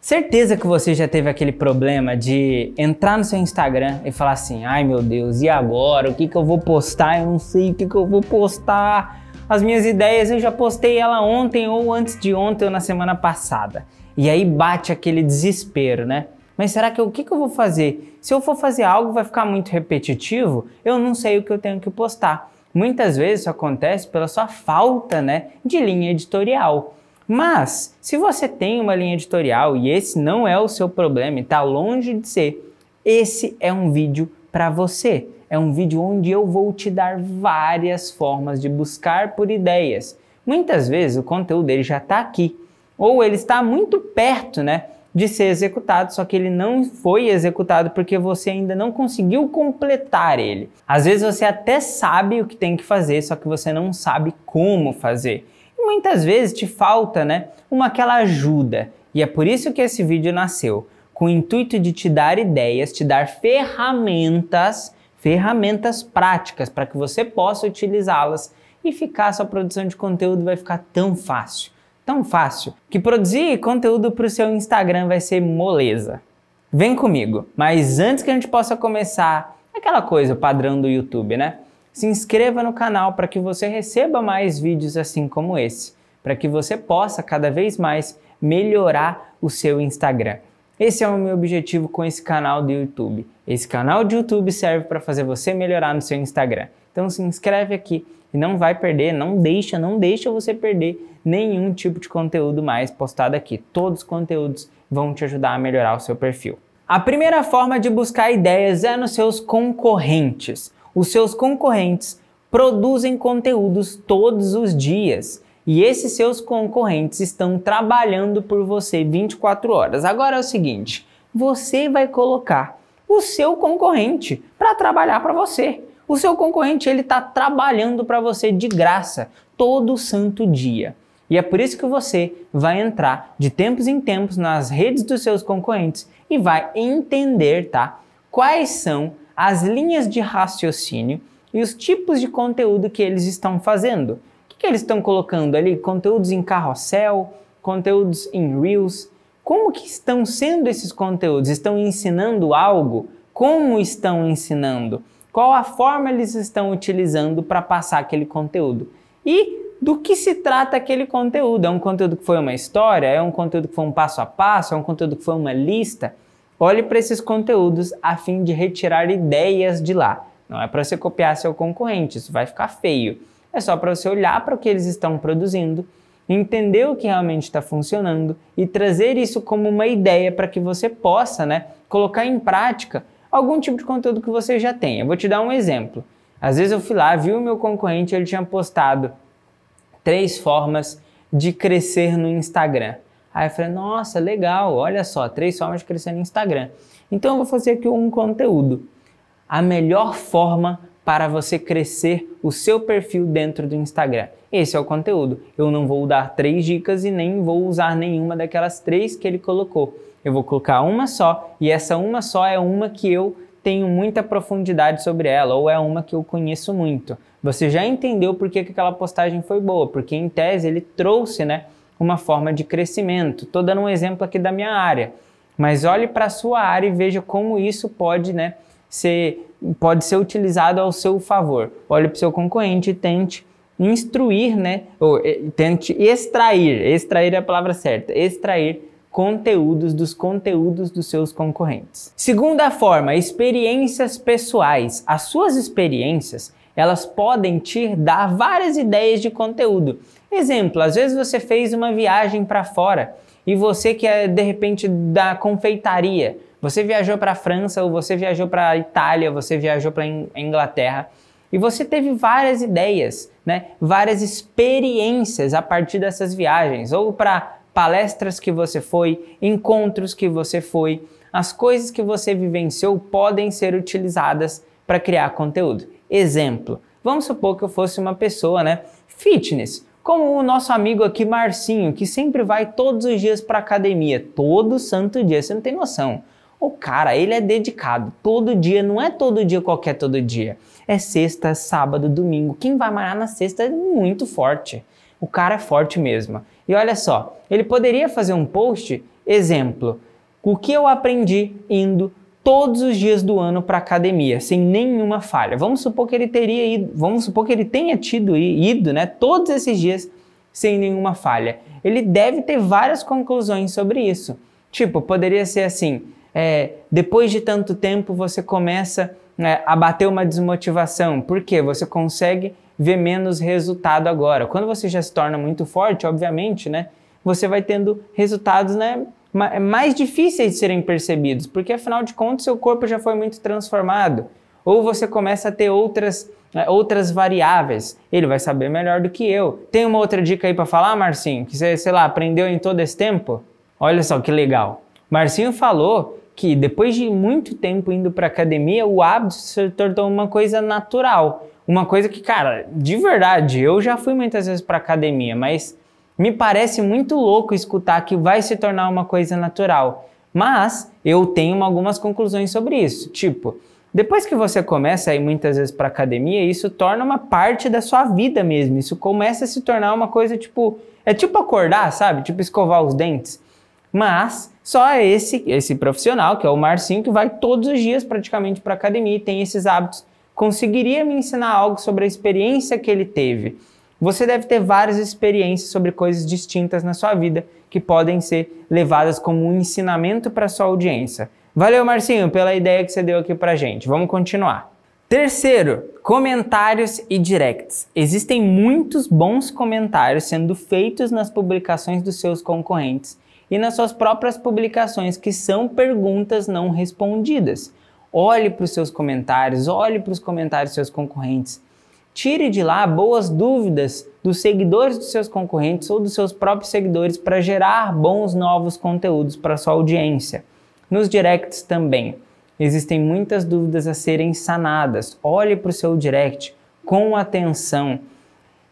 Certeza que você já teve aquele problema de entrar no seu Instagram e falar assim: ai meu Deus, e agora? O que, que eu vou postar? Eu não sei o que, que eu vou postar. As minhas ideias eu já postei ela ontem, ou antes de ontem, ou na semana passada. E aí bate aquele desespero, né? Mas será que o que, que eu vou fazer? Se eu for fazer algo, vai ficar muito repetitivo? Eu não sei o que eu tenho que postar. Muitas vezes isso acontece pela sua falta né, de linha editorial. Mas, se você tem uma linha editorial e esse não é o seu problema e está longe de ser, esse é um vídeo para você. É um vídeo onde eu vou te dar várias formas de buscar por ideias. Muitas vezes o conteúdo dele já está aqui, ou ele está muito perto né, de ser executado, só que ele não foi executado porque você ainda não conseguiu completar ele. Às vezes você até sabe o que tem que fazer, só que você não sabe como fazer muitas vezes te falta, né, uma aquela ajuda. E é por isso que esse vídeo nasceu, com o intuito de te dar ideias, te dar ferramentas, ferramentas práticas para que você possa utilizá-las e ficar sua produção de conteúdo vai ficar tão fácil, tão fácil que produzir conteúdo para o seu Instagram vai ser moleza. Vem comigo. Mas antes que a gente possa começar, aquela coisa, o padrão do YouTube, né? Se inscreva no canal para que você receba mais vídeos assim como esse, para que você possa cada vez mais melhorar o seu Instagram. Esse é o meu objetivo com esse canal do YouTube. Esse canal do YouTube serve para fazer você melhorar no seu Instagram. Então se inscreve aqui e não vai perder, não deixa, não deixa você perder nenhum tipo de conteúdo mais postado aqui. Todos os conteúdos vão te ajudar a melhorar o seu perfil. A primeira forma de buscar ideias é nos seus concorrentes. Os seus concorrentes produzem conteúdos todos os dias e esses seus concorrentes estão trabalhando por você 24 horas. Agora é o seguinte: você vai colocar o seu concorrente para trabalhar para você. O seu concorrente ele está trabalhando para você de graça todo santo dia. E é por isso que você vai entrar de tempos em tempos nas redes dos seus concorrentes e vai entender, tá? Quais são as linhas de raciocínio e os tipos de conteúdo que eles estão fazendo. O que, que eles estão colocando ali? Conteúdos em carrossel, conteúdos em reels. Como que estão sendo esses conteúdos? Estão ensinando algo? Como estão ensinando? Qual a forma eles estão utilizando para passar aquele conteúdo? E do que se trata aquele conteúdo? É um conteúdo que foi uma história? É um conteúdo que foi um passo a passo? É um conteúdo que foi uma lista? Olhe para esses conteúdos a fim de retirar ideias de lá. Não é para você copiar seu concorrente, isso vai ficar feio. É só para você olhar para o que eles estão produzindo, entender o que realmente está funcionando e trazer isso como uma ideia para que você possa né, colocar em prática algum tipo de conteúdo que você já tem. Eu vou te dar um exemplo. Às vezes eu fui lá, vi o meu concorrente, ele tinha postado três formas de crescer no Instagram. Aí eu falei, nossa, legal, olha só, três formas de crescer no Instagram. Então eu vou fazer aqui um conteúdo. A melhor forma para você crescer o seu perfil dentro do Instagram. Esse é o conteúdo. Eu não vou dar três dicas e nem vou usar nenhuma daquelas três que ele colocou. Eu vou colocar uma só e essa uma só é uma que eu tenho muita profundidade sobre ela ou é uma que eu conheço muito. Você já entendeu por que, que aquela postagem foi boa, porque em tese ele trouxe, né? uma forma de crescimento. Estou dando um exemplo aqui da minha área, mas olhe para a sua área e veja como isso pode né, ser, pode ser utilizado ao seu favor. Olhe para o seu concorrente e tente instruir, né, ou eh, tente extrair, extrair é a palavra certa, extrair conteúdos dos conteúdos dos seus concorrentes. Segunda forma, experiências pessoais. As suas experiências elas podem te dar várias ideias de conteúdo. Exemplo, às vezes você fez uma viagem para fora e você que é de repente da confeitaria, você viajou para a França ou você viajou para a Itália, você viajou para a Inglaterra e você teve várias ideias, né? Várias experiências a partir dessas viagens ou para palestras que você foi, encontros que você foi, as coisas que você vivenciou podem ser utilizadas para criar conteúdo exemplo. Vamos supor que eu fosse uma pessoa, né, fitness, como o nosso amigo aqui Marcinho, que sempre vai todos os dias para academia, todo santo dia, você não tem noção. O cara, ele é dedicado, todo dia, não é todo dia qualquer todo dia. É sexta, sábado, domingo. Quem vai malhar na sexta é muito forte. O cara é forte mesmo. E olha só, ele poderia fazer um post, exemplo, o que eu aprendi indo todos os dias do ano para academia, sem nenhuma falha. Vamos supor que ele teria ido, vamos supor que ele tenha tido ido, né, todos esses dias sem nenhuma falha. Ele deve ter várias conclusões sobre isso. Tipo, poderia ser assim: é, depois de tanto tempo você começa né, a bater uma desmotivação, porque você consegue ver menos resultado agora. Quando você já se torna muito forte, obviamente, né, você vai tendo resultados, né, é mais difíceis de serem percebidos, porque afinal de contas seu corpo já foi muito transformado. Ou você começa a ter outras, eh, outras variáveis. Ele vai saber melhor do que eu. Tem uma outra dica aí para falar, Marcinho? Que você, sei lá, aprendeu em todo esse tempo? Olha só que legal. Marcinho falou que depois de muito tempo indo para academia, o hábito se tornou uma coisa natural. Uma coisa que, cara, de verdade, eu já fui muitas vezes para academia, mas me parece muito louco escutar que vai se tornar uma coisa natural, mas eu tenho algumas conclusões sobre isso. Tipo, depois que você começa a ir muitas vezes para academia, isso torna uma parte da sua vida mesmo. Isso começa a se tornar uma coisa tipo, é tipo acordar, sabe? Tipo escovar os dentes. Mas só é esse esse profissional, que é o Marcinho, que vai todos os dias praticamente para academia e tem esses hábitos, conseguiria me ensinar algo sobre a experiência que ele teve. Você deve ter várias experiências sobre coisas distintas na sua vida que podem ser levadas como um ensinamento para sua audiência. Valeu, Marcinho, pela ideia que você deu aqui para gente. Vamos continuar. Terceiro, comentários e directs. Existem muitos bons comentários sendo feitos nas publicações dos seus concorrentes e nas suas próprias publicações que são perguntas não respondidas. Olhe para os seus comentários, olhe para os comentários dos seus concorrentes Tire de lá boas dúvidas dos seguidores dos seus concorrentes ou dos seus próprios seguidores para gerar bons novos conteúdos para sua audiência. Nos directs também. Existem muitas dúvidas a serem sanadas. Olhe para o seu direct com atenção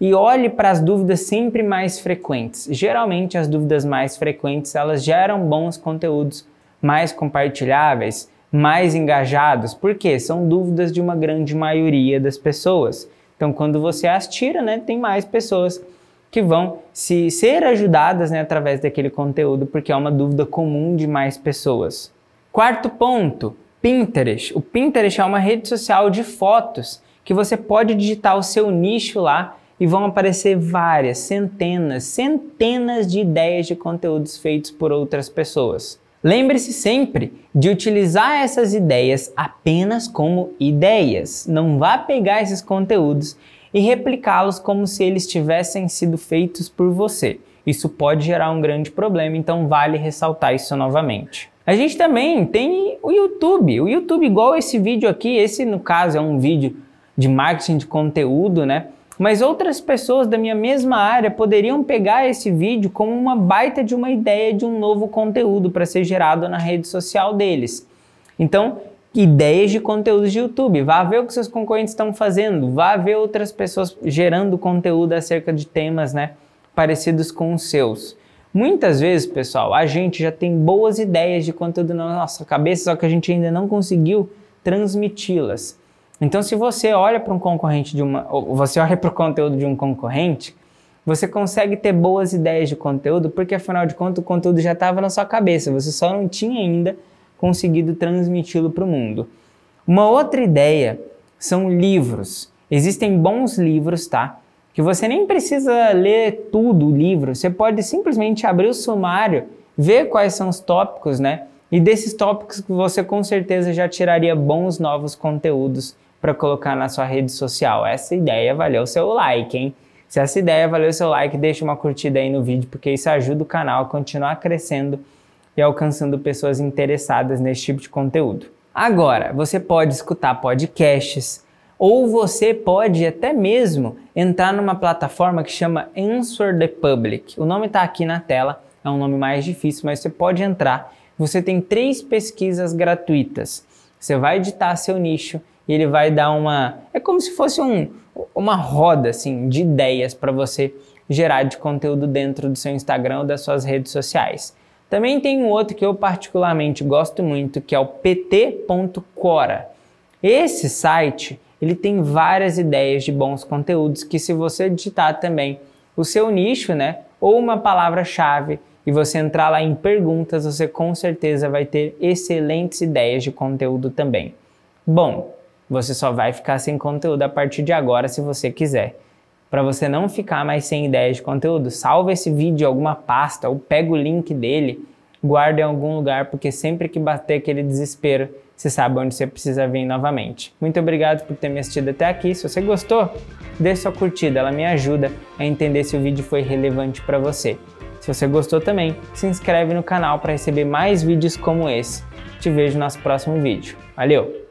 e olhe para as dúvidas sempre mais frequentes. Geralmente as dúvidas mais frequentes, elas geram bons conteúdos mais compartilháveis, mais engajados, porque são dúvidas de uma grande maioria das pessoas. Então, quando você as tira, né, tem mais pessoas que vão se ser ajudadas né, através daquele conteúdo, porque é uma dúvida comum de mais pessoas. Quarto ponto, Pinterest. O Pinterest é uma rede social de fotos que você pode digitar o seu nicho lá e vão aparecer várias, centenas, centenas de ideias de conteúdos feitos por outras pessoas. Lembre-se sempre de utilizar essas ideias apenas como ideias. Não vá pegar esses conteúdos e replicá-los como se eles tivessem sido feitos por você. Isso pode gerar um grande problema, então vale ressaltar isso novamente. A gente também tem o YouTube. O YouTube, igual esse vídeo aqui, esse no caso é um vídeo de marketing de conteúdo, né? mas outras pessoas da minha mesma área poderiam pegar esse vídeo como uma baita de uma ideia de um novo conteúdo para ser gerado na rede social deles. Então, ideias de conteúdos de YouTube. Vá ver o que seus concorrentes estão fazendo, vá ver outras pessoas gerando conteúdo acerca de temas, né, parecidos com os seus. Muitas vezes, pessoal, a gente já tem boas ideias de conteúdo na nossa cabeça, só que a gente ainda não conseguiu transmiti-las. Então, se você olha para um concorrente de uma, ou você olha para o conteúdo de um concorrente, você consegue ter boas ideias de conteúdo, porque afinal de contas o conteúdo já estava na sua cabeça, você só não tinha ainda conseguido transmiti-lo para o mundo. Uma outra ideia são livros. Existem bons livros, tá? Que você nem precisa ler tudo o livro, você pode simplesmente abrir o sumário, ver quais são os tópicos, né? E desses tópicos você com certeza já tiraria bons novos conteúdos para colocar na sua rede social. Essa ideia valeu seu like, hein? Se essa ideia valeu seu like, deixa uma curtida aí no vídeo, porque isso ajuda o canal a continuar crescendo e alcançando pessoas interessadas nesse tipo de conteúdo. Agora, você pode escutar podcasts ou você pode até mesmo entrar numa plataforma que chama Answer the Public. O nome está aqui na tela, é um nome mais difícil, mas você pode entrar. Você tem três pesquisas gratuitas. Você vai editar seu nicho e ele vai dar uma. É como se fosse um, uma roda assim, de ideias para você gerar de conteúdo dentro do seu Instagram ou das suas redes sociais. Também tem um outro que eu particularmente gosto muito, que é o pt.cora. Esse site, ele tem várias ideias de bons conteúdos que se você digitar também o seu nicho, né, ou uma palavra-chave e você entrar lá em perguntas, você com certeza vai ter excelentes ideias de conteúdo também. Bom, você só vai ficar sem conteúdo a partir de agora se você quiser. Para você não ficar mais sem ideias de conteúdo, salva esse vídeo em alguma pasta ou pega o link dele, guarda em algum lugar, porque sempre que bater aquele desespero, você sabe onde você precisa vir novamente. Muito obrigado por ter me assistido até aqui. Se você gostou, dê sua curtida, ela me ajuda a entender se o vídeo foi relevante para você. Se você gostou também, se inscreve no canal para receber mais vídeos como esse. Te vejo no nosso próximo vídeo. Valeu!